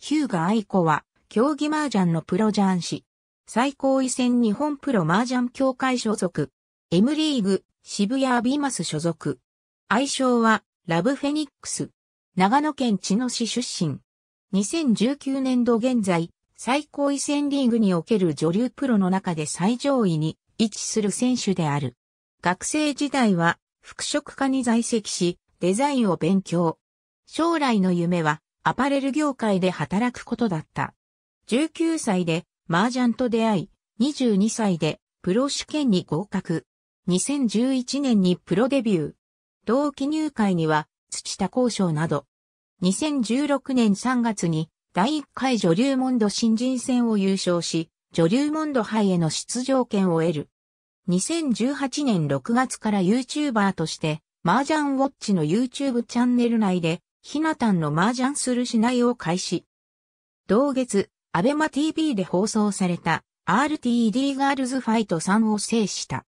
ヒューガ愛子は、競技麻雀のプロジャン氏。最高位戦日本プロ麻雀協会所属。M リーグ、渋谷アビマス所属。愛称は、ラブフェニックス。長野県茅野市出身。2019年度現在、最高位戦リーグにおける女流プロの中で最上位に位置する選手である。学生時代は、服飾科に在籍し、デザインを勉強。将来の夢は、アパレル業界で働くことだった。19歳で麻雀と出会い、22歳でプロ試験に合格。2011年にプロデビュー。同期入会には土田交渉など。2016年3月に第1回女流モンド新人戦を優勝し、女流モンド杯への出場権を得る。2018年6月から YouTuber として、麻雀ウォッチの YouTube チャンネル内でひなたんの麻雀するしないを開始。同月、アベマ TV で放送された RTD ガールズファイト3を制した。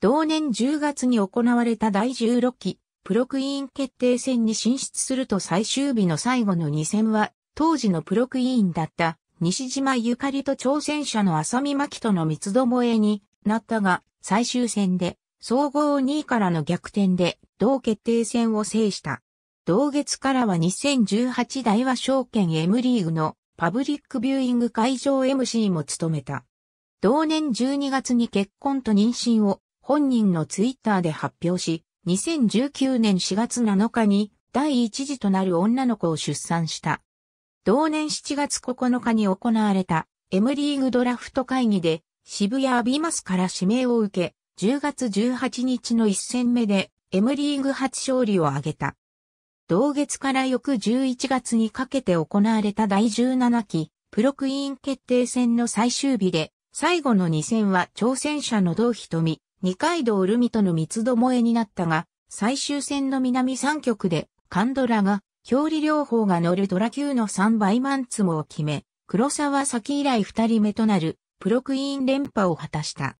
同年10月に行われた第16期、プロクイーン決定戦に進出すると最終日の最後の2戦は、当時のプロクイーンだった西島ゆかりと挑戦者の浅見真希との三つどもえになったが、最終戦で総合2位からの逆転で同決定戦を制した。同月からは2018大和証券 M リーグのパブリックビューイング会場 MC も務めた。同年12月に結婚と妊娠を本人のツイッターで発表し、2019年4月7日に第一次となる女の子を出産した。同年7月9日に行われた M リーグドラフト会議で渋谷アビマスから指名を受け、10月18日の一戦目で M リーグ初勝利を挙げた。同月から翌11月にかけて行われた第17期プロクイーン決定戦の最終日で、最後の2戦は挑戦者の同瞳、二階堂ルミとの三つどもえになったが、最終戦の南3局で、カンドラが、競技。両方が乗るドラ級の3倍マンツモを決め、黒沢先以来2人目となる、プロクイーン連覇を果たした。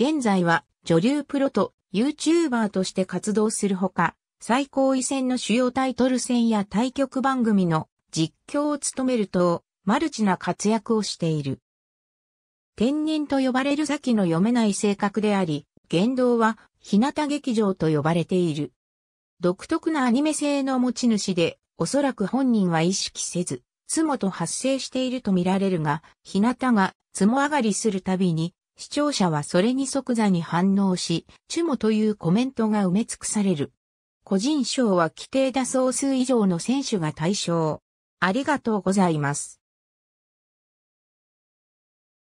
現在は、女流プロと YouTuber として活動するほか、最高位戦の主要タイトル戦や対局番組の実況を務めると、マルチな活躍をしている。天然と呼ばれる先の読めない性格であり、言動は日向劇場と呼ばれている。独特なアニメ性の持ち主で、おそらく本人は意識せず、ツと発生していると見られるが、日向がツモ上がりするたびに、視聴者はそれに即座に反応し、チュモというコメントが埋め尽くされる。個人賞は規定打総数以上の選手が対象。ありがとうございます。